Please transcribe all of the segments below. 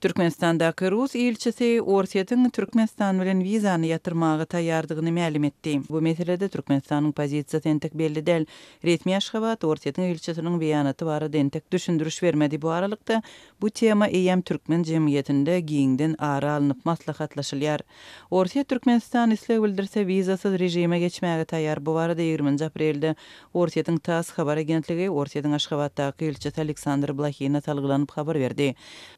Türkmenistan'daki Rus ilçisi Orsiyatın Türkmenistan bilen vizanı yatırmağı tayyardığını məlim etdi. Bu meselede Türkmenistan'ın pozisiyası entek belli del. Resmi aşkabat Orsiyatın ilçisinin viyanatı varı dentek düşündürüş vermedi bu aralıkta. Bu tema EYM Türkmen cemiyetinde giyindin ara alınıp maslahatlaşılıyar. Orsiyat Türkmenistan isle bildirse vizasız rejime geçmeğe tayyar bu varı da 20. aprelde Orsiyatın tas xabar agentliği Orsiyatın aşkabatdaki ilçisi Aleksandr Blahina salgılanıp xabar verdi.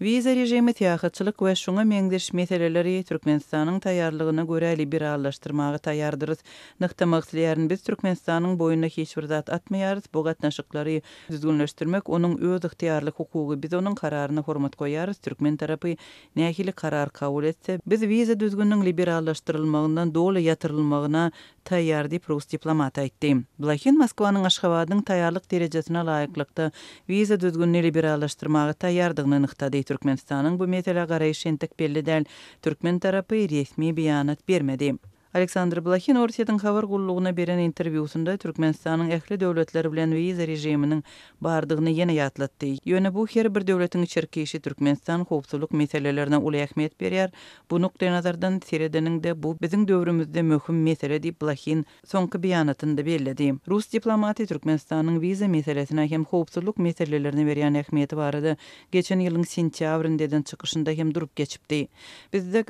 Viza rejim Medyah gatçylygy we şunga meňleriş metoderleri Türkmenistanyň taýyarlygyna görä liberalleşdirmäge taýýardyrys. Niqta magtalyaryny biz Türkmenistanyň boyuna hiç wurdat atmayarys, bu gatnaşyklary düzgünleşdirmek, onuň öz iňtiýarlyk hukugy, biz onuň kararyny hormat goýarys. Türkmen tarapy nähili karar kabul etse, biz wiza düzgünini liberalleşdirilmeginden doly ýatyrylmagyna taýýardyp rus diplomat aýtdy. Bu laikin Moskwanyň Aşgabatyň taýyarlyk derejesine laýyklyktady. Wiza düzgünini liberalleşdirmäge taýýardygyny niqtadeý Türkmenistan bu metele garayşentik belli däl Türkmen tarapy resmi biyanat bermedi. Александр Блахин Орсиядын хабар гуллугуна берен интервьюсунда Туркменстандын эхли devletлери менен виза режиминин бардыгын яна ятлатты. Йөне бу хер бир devletтин чыркыеши Туркменстан хоопсуздук мәселелерине улы ахмет берер. Бу нукта назардан тереденин де бу биздин дәврүмүздө мөһим мәселе деп Блахин соңкы баянатында белледи. Рус дипломаты Туркменстандын виза мәселесин ахем хоопсуздук мәселелерине берген ахмети бар иди. Гечен сентябрында дан чыгышында хем дуруп кечипти. Биздик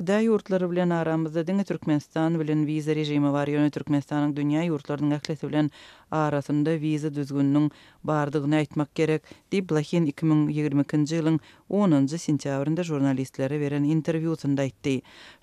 менен bilen viza rejimi var ýöne Türkmenistanyň dünýä ýurtlarynyň ähli bilen arasynda viza düzgünliginiň bardygyny aýtmak gerek. Diýip Blahin 2022. nji ýylyň 10-njy sentýabrynda jurnalistlere beren interwýusynda aýtdy.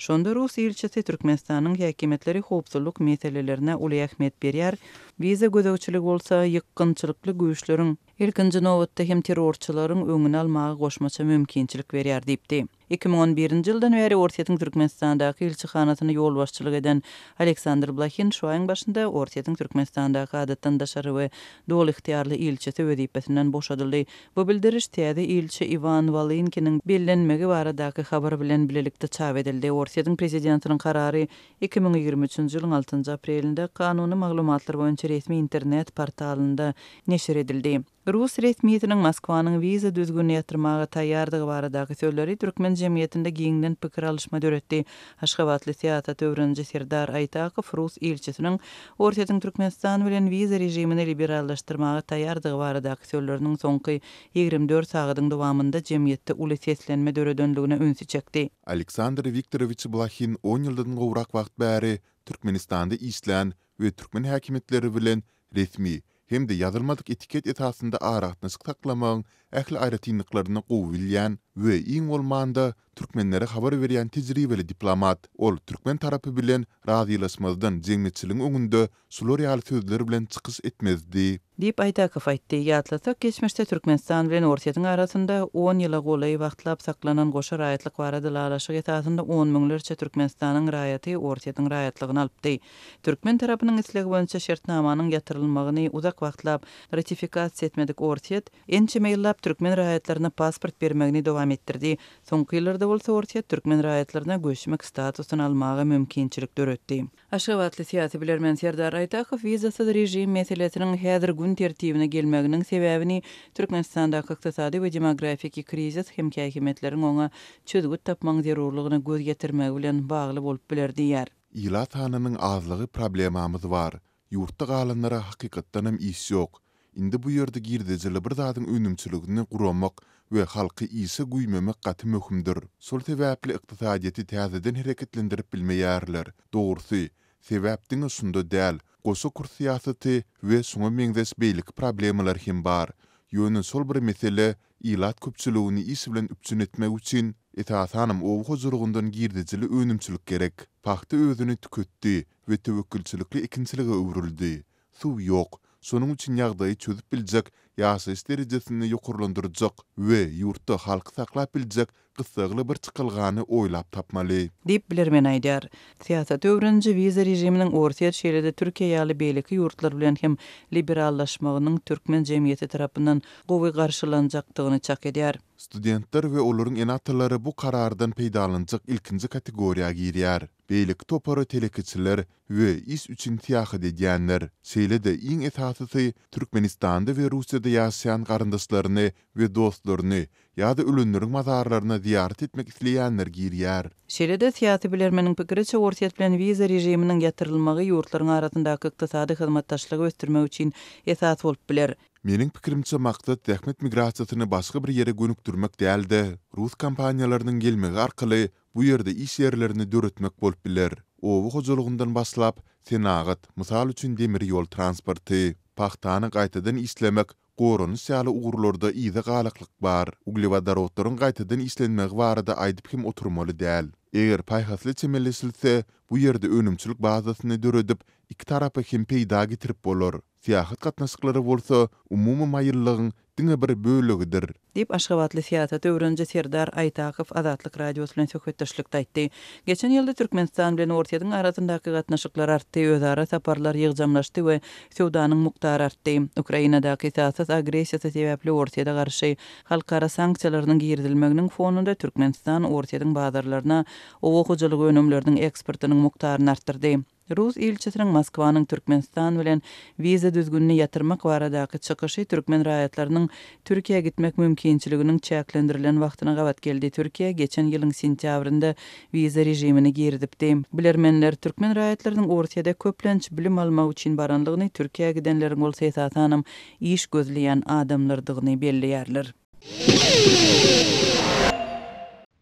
Şonda Rus ýylçysy Türkmenistanyň häkimetleri howpsuzlyk meselelerine uly ähmiýet berýär. Viza gözegçilik bolsa ýykynçylykly güýçleriň ilkinji nowatda hem terrorçylaryň öňüni almagy goşmaça mümkinçilik berýär diýipdi. 2011-nji ýyldan bäri Orsiýetiň Türkmenistandaky elçixanasyna ýol başçylyk eden Aleksandr Blahin şoýaň başynda Orsiýetiň Türkmenistandaky adatdan da we dowul ihtiýarly elçi töwedipesinden boşadyldy. Bu bildiriş täze elçi Ivan Valinkiniň bellenmegi baradaky habar bilen bilelikde çap edildi. Orsiýetiň prezidentiniň karary 2023-nji ýylyň 6-njy aprelinde kanuny maglumatlar boýunça resmi internet portalynda neşir edildi. Rus resmiýetiniň Moskwanyň wiza düzgünlige ýatyrmagy taýýardygy baradaky söýleri Türkmen jemiyetinde giňden pikir alyşma döretdi. Aşgabatly teatr töwrenji Serdar Aýtaqow Rus elçisiniň Orta Türkmenistan bilen wiza rejimini liberallaşdyrmagy taýýardygy barada aksiýalarynyň soňky 24 sagatyň dowamında jemgyýetde uly seslenme döredendigine ünsi çekdi. Aleksandr Viktorovich Blahin 10 ýyldan gowrak wagt bäri Türkmenistanda işlän we türkmen häkimetleri bilen resmi hem de yazılmadık etiket etasında ağır atnışık taklamağın ehli ayrı tinliklerini we iň bolmanda türkmenlere habar berýän tejribeli diplomat ol türkmen tarapy bilen razylaşmazdan jeňmetçiligiň öňünde sulor ýaly sözler bilen çykys etmezdi diýip aýda kafaýtdy ýatlasa geçmişde türkmenistan bilen Orsiýanyň arasynda 10 ýyla golaý wagtlap saklanan goşa raýatlyk barada laýlaşyk etasynda 10 müňlerçe türkmenistanyň raýaty Orsiýanyň raýatlygyny alypdy türkmen tarapynyň islegi boýunça şertnamanyň ýatyrylmagyny uzak wagtlap ratifikasiýa etmedik Orsiýet ençe meýillap türkmen raýatlaryna pasport bermegini dow dowam etdirdi. Soňky ýyllarda bolsa Orta Türkmen raýatlaryna göçmek statusyny almagy mümkinçilik döretdi. Aşgabatly siýasy bilermen Serdar Aýtakow wizasyz rejim meseleleriniň häzir gün tertibine gelmeginiň sebäbini Türkmenistandaky iqtisady we demografiki krizis hem käkimetleriň oňa çözgü tapmaň zerurlygyny göz getirmek bilen bagly bolup biler diýär. Ýylat hanynyň azlygy problemamyz bar. Ýurtda galanlara hakykatdanam iş ýok. Indi bu yerde girdejili bir zatın önümçülüğünü qurmaq və xalqı isə güyməmək qatı möhümdür. Sol təvəbli iqtisadiyyatı təzədən hərəkətləndirib bilməyərlər. Doğrusu, səbəbdin üstündə dəl qosu kursiyatı və sonu mengdəs beylik problemlər kim bar. Yönü sol bir məsələ ilat köpçülüğünü isə bilən üçün etmək üçün etatanım o huzurundan girdejili önümçülük gerek. Paxtı özünü tüketdi və təvəkkülçülüklə ikinciliyə övrüldü. Suv yox. sonun üçin ýagdaýy çözüp biljek, ýaşy derejesini ýokurlandyrjak we ýurtda halk saklap biljek gysgaly bir çykylgany oýlap tapmaly. Dip biler men aýdar, siýasat öwrenji wiza rejiminiň Orsiýa Şeýlede Türkiýa ýaly beýleki ýurtlar bilen hem liberallaşmagynyň türkmen jemgyýeti tarapyndan gowy garşylanjakdygyny çak edýär. studentler ve olurun en atıları bu karardan peydalıncak ilkinci kategoriya giriyar. Beylik toparı telekiçiler ve is üçün tiyahı dediyenler. Seyle de in etatıtı Türkmenistan'da ve Rusya'da yasayan karındaslarını ve dostlarını ya da ölünlürün mazarlarına ziyaret etmek isleyenler giriyar. Seyle de tiyatı bilirmenin pikiri çoğu ortiyatplen viza rejiminin getirilmağı yurtlarına arasindakı kutatı kutatı kutatı kutatı kutatı kutatı kutatı Mening pikirimçe maqta dehmet migrasiyasyny başga bir ýere gönükdirmek däldi. Rus kompaniýalarynyň gelmegi arkaly bu ýerde iş ýerlerini döretmek bolup biler. Owa hojalygyndan başlap senagat, mysal üçin demir ýol transporty, paxtany gaýtadan islemek, goýrun sälä ugurlarda ýa bar. Uglewada rotorun gaýtadan islenmegi barada aýdyp kim oturmaly däl. Eger paýhatly çemelleşilse, bu ýerde önümçülik bazasyny döredip, iki tarapy hem peýda getirip bolar. siyahat gatnaşyklary bolsa umumy maýyllygyň diňe bir bölegidir. Dip Aşgabatly siyasa töwrenji Serdar Aýtaqow Azatlyk radiosy bilen söhbetdeşlikde aýtdy. Geçen ýylda Türkmenistan bilen Ortadyň arasyndaky gatnaşyklar artdy, özara taparlar ýygjamlaşdy we söwdanyň mukdary artdy. Ukrainadaky siýasat agressiýasy sebäpli Ortada garşy halkara sanksiýalaryň girdilmeginiň fonunda Türkmenistan Ortadyň bazarlaryna owoqçylyk önümlerini eksportynyň mukdaryny artdyrdy. Rus ilçesinin Moskva'nın Türkmenistan bilen vize düzgünlüğünü yatırmak waradaqı çıqışı Türkmen raýatlarynyň Türkiýe gitmek mümkinçiliginiň çäklendirilen wagtyna gabat geldi. Türkiýe geçen ýylyň sentýabrynda vize rejimini giýirdipdi. Bilermenler Türkmen raýatlarynyň Orsiýada köplenç bilim almak üçin baranlygyny Türkiýe gidenleriň bol sesatanym iş gözleýän adamlardygyny belli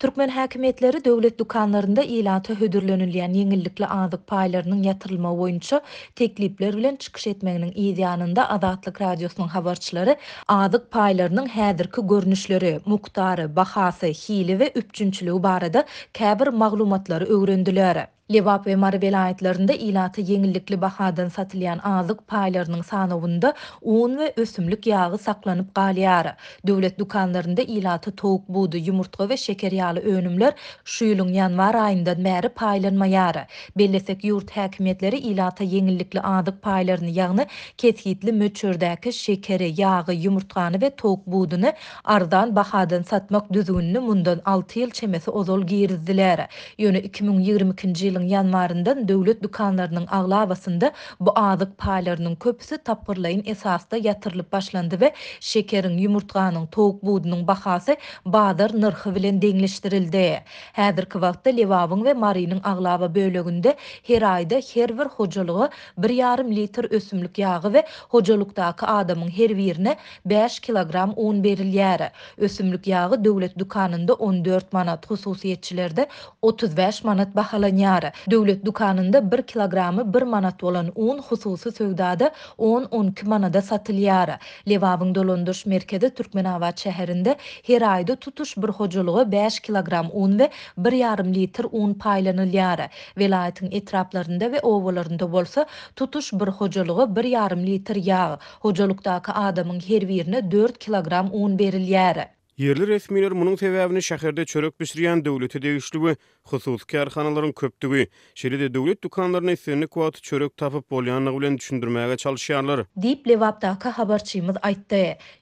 Türkmen häkimetleri döwlet dukanlarynda ilata hödürlenilýän ýeňillikli azyk paýlarynyň ýatyrylma boýunça teklipler bilen çykyş etmegiň ideýanynda Adatlyk radiosynyň habarçylary azyk paýlarynyň häzirki görnüşleri, mukdary, bahasy, hili we üpçünçiligi barada käbir maglumatlary öwrendiler. Lebap ve Mar velayetlerinde ilatı yenillikli bahadan satılayan azlık paylarının sanavında un ve ösümlük yağı saklanıp galiyarı. Dövlet dukanlarında ilatı toğuk budu, yumurtka ve şeker yağlı önümler şu yanvar ayında meri paylanmayarı. Bellesek yurt hakimiyetleri ilata yenillikli azlık paylarını yağını keskitli möçürdeki şekeri, yağı, yumurtkanı ve toğuk budunu ardan bahadan satmak düzgününü mundan 6 yıl çemesi ozol girizdilere. Yönü 2022. yılı ýylyň dövlet döwlet dükanlarynyň bu azyk paýlarynyň köpüsi tapgyrlaýyn esasda ýatyrylyp başlandy we şekeriň, yumurtanyň, tok buwdynyň bahasy baýdar nyrhy bilen deňleşdirildi. Häzirki wagtda Lewabyň we Marynyň aglawa bölegünde her aýda her bir hojalygy 1,5 litr ösümlik ýagy we hojalykdaky adamyň her birine 5 kilogram un berilýär. Ösümlik ýagy döwlet dükanynda 14 manat, hususiýetçilerde 35 manat bahalanýar. Dövlet dukanında 1 kilogramı 1 manat olan un hususi söwdada 10-12 manada satılyara. Levabın dolonduş merkezi Türkmenabat şäherinde her ayda tutuş bir hoculuğu 5 kg un ve 1,5 yarım litr un paylanılyara. Velayetin etraplarynda ve owalarynda bolsa tutuş bir hoculuğu 1,5 yarım litr yağı. Hoculuktaki adamın her birine 4 kg un berilýär. Yerli resmiler munun sebebini şehirde çörek pişiriyen devleti değişliği, hususi karhanaların köptüğü, şeride devlet dukanlarına isyanı kuat çörek tapıp bolyanlığı bilen düşündürmeye çalışıyarlar. Deyip Levabdaka habarçıyımız aytta.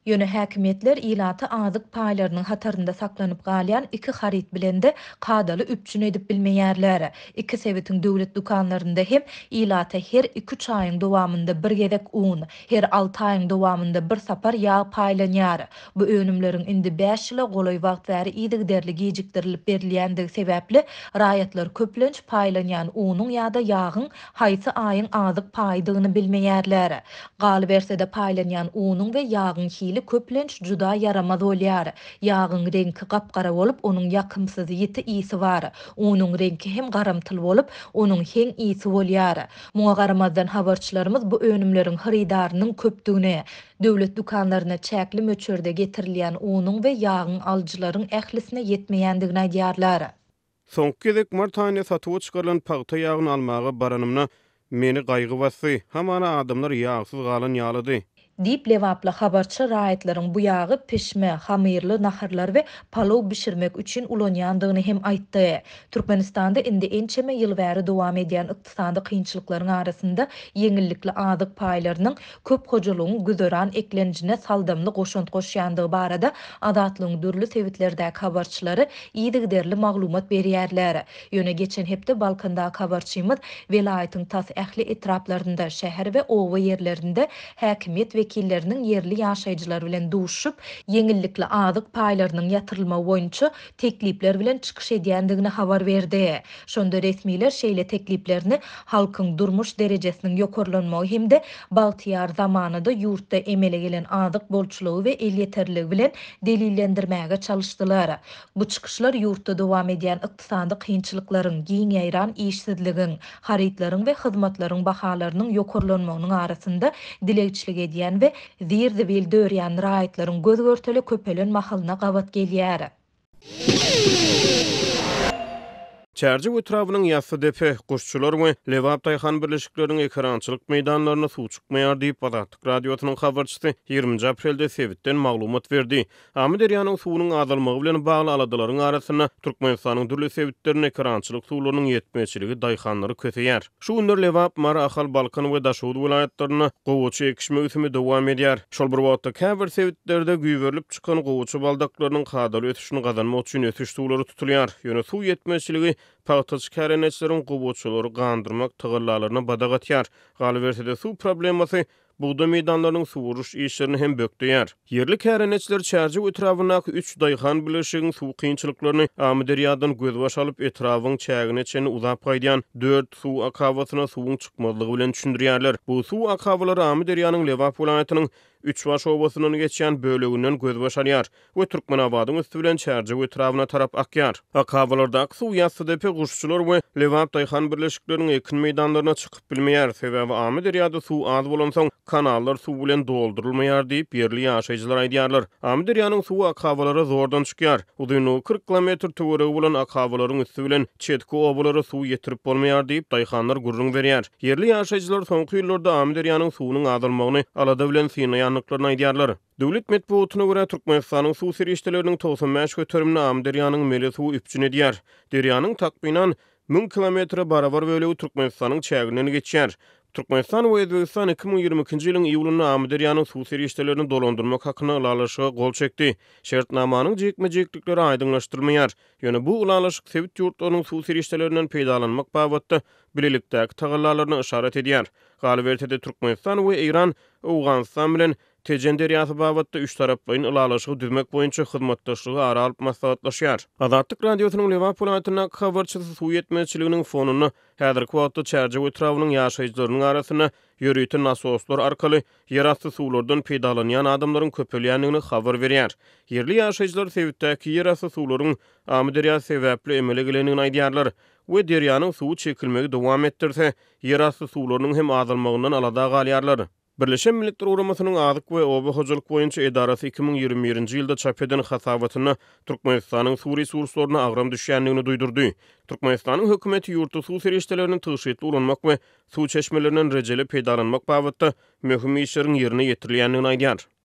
Yönü hakimiyetler ilatı ağzık paylarının hatarında saklanıp galiyan iki harit bilendi de kadalı üpçün edip bilmeyerler. İki sevetin devlet dukanlarında hem ilatı her iki çayın dovamında bir yedek un, her altı ayın devamında bir sapar yağ paylanyar. Bu önümlerin indi ýaşyla golaý wagt bäri derli derligi ýejikdirilip berilýändi sebäpli raýatlar köplenç paýlanýan uunyň ýa-da ýağın haýsy aýyň azyk paýdygyny bilmeýärler. Galy bersede paýlanýan uunyň we ýağın hili köplenç juda ýaramaz bolýar. Ýağın reňki gapgara bolup onuň ýakymsyz ýeti iýsi bar. Uunyň reňki hem garamtyl bolup onuň heň iýsi bolýar. Muňa garamazdan habarçylarymyz bu önümlerin hyrydarynyň köpdügine Döwlet dukanlaryna çäkli möçürde getirilýän unyň we ýağyň aljylaryň ählisine ýetmeýändigini aýdýarlar. Soňky dek martany satýan çykarylan pagta ýağyny almagy baranymna meni gaýgy wasy. Hamana adamlar ýağsyz galan ýalydy. Dip levaplı habarçı bu yağı pişme, hamirli naharlar ve palov bişirmek üçin ulan hem aytta. Türkmenistan'da indi en çeme yıl veri duvam ediyen ıktisandı arasinda arasında yenillikli adık paylarının köp hocalığın güzören eklencine saldamlı koşunt koşuyandığı barada adatlığın dürlü sevitlerde habarçıları iyi maglumat mağlumat beriyerler. Yöne geçen Balkan'da habarçıymız velayetin tas ehli etraplarında şehir ve ova yerlerinde hakimiyet ve wekillerinin yerli yaşayıcılar bilen duşup, yenillikli adık paylarının yatırılma boýunça teklipler bilen çıkış ediyendiğini havar verdi. Şonda resmiler şeyle tekliplerini halkın durmuş derecesinin yokorlanma hem de Baltiyar zamanı da yurtta emele gelen adık bolçulygy ve el yeterliği bilen delillendirmeye çalyşdylar. Bu çıkışlar yurtta devam edýän iktisandı kynçylyklaryň giyin yayran işsizliğin, haritların ve hyzmatlaryň bahalarının yokorlanmanın arasında dilekçilik ediyen ve dirdi bil döryan raitların gözgörtölü köpölün mahalına qavat gelýär. Çerji utrawynyň trabynyň ýasy depe guşçylar lewap taýhan birleşikleriniň ekrançylyk meýdanlaryna suw çykmaýar diýip bolat. Radiotunyň habarçysy 20-nji aprelde Sewitden maglumat berdi. Amy Deryanyň suwunyň azalmagy bilen bagly aladalaryň arasyna Türkmenistanyň dürli Sewitlerine ekrançylyk suwlarynyň ýetmezçiligi daýhanlary köpeýär. Şu günler lewap Mara Ahal Balkan we Daşuwd welaýetlerini gowuçy ekşme ösümi dowam edýär. Şol bir wagtda käbir Sewitlerde güýberilip çykan gowuçy baldaklaryň gadal ötüşini üçin ötüş suwlary tutulýar. Ýöne suw ýetmezçiligi Paqtas kärenetslerin qubuçuları qandırmak tığırlarlarına badaqatyar. yar. Galiverti de su problemasi Buda meydanlarının suvuruş işlerini hem bökdü Yerli kereneçler çerci ve üç dayxan bileşiğinin su kıyınçılıklarını amider yadın gözbaş alıp etrafın çeğine çəni uzap kaydayan 4 su akavasına suğun çıkmazlığı bilen düşündür Bu su akavaları amider yadın levap olayetinin üç baş obasının geçeyen bölüğünün gözbaş alıyar ve Türkmen abadın üstü bilen çerci ve etrafına tarap akyar. Akavalarda akı su yasa depe kuşçular ve levap dayıhan bileşiklerinin ekin meydanlarına çıkıp bilmeyer. Sebebi amider yadın su az bulansan kanallar su bilen doldurulmayar diýip yerli ýaşajylar aýdýarlar. Amdyryanyň su akawalary zordan düşýär. Uzunu 40 km töwereg bilen akawalaryň üstü bilen çetki obalary su ýetirip bolmayar diýip daýxanlar gurrun berýär. Yerli ýaşajylar soňky ýyllarda Amdyryanyň suwunyň azalmagyny alada bilen syna ýanyklaryna aýdýarlar. Döwlet medpuwatyna görä Türkmenistanyň suw serişdeleriniň 90 mäş köterimini meli suw üpçüne diýär. Deryanyň takminan 1000 km barabar bölegi Türkmenistanyň çägine geçýär. Türkmenistan we Eiran, Awganistan nji ýylyň we Eiran, suw serişdelerini dolandyrmak hakyna Eiran, gol çekdi. Şertnamanyň jekme-jeklikleri aýdyňlaşdyrmaýar. Ýöne bu we sewit ýurtlarynyň suw serişdelerinden peýdalanmak bagatda Awganistan bilen işaret edýär. Eiran, bilen Türkmenistan we Eiran, Awganistan bilen Tejender ýa-da babatda üç taraplyň ulalaşygy düzmek boýunça hyzmatdaşlygy ara alyp maslahatlaşýar. Azatlyk radiosynyň Liverpool aýtyna habarçy suw fonuny häzir kwatda çärje ötrawynyň ýaşaýjylarynyň arasyna ýörüýtin nasoslar arkaly ýerasty suwlardan peýdalanýan adamlaryň köpelýändigini habar berýär. Ýerli ýaşaýjylar sewitdäki ýerasty suwlaryň Amderiýa sebäpli emele gelenini aýdýarlar. we derýanyň suw çekilmegi dowam etdirse, yerasty suwlaryň hem azalmagyndan alada galýarlar. Birleşen Milletler Uğramasının Azık ve Oba Hocalık Boyunca 2021-ci ilde çap edin xasavatını Turkmenistan'ın Suri Surslarına ağram düşüyenliğini duydurdu. Turkmenistan'ın hükümeti yurtu su serişlerinin tığşiyetli ulanmak ve su çeşmelerinin receli peydalanmak bavatta mühümi işlerin yerine yetirilyenliğini aydiyar.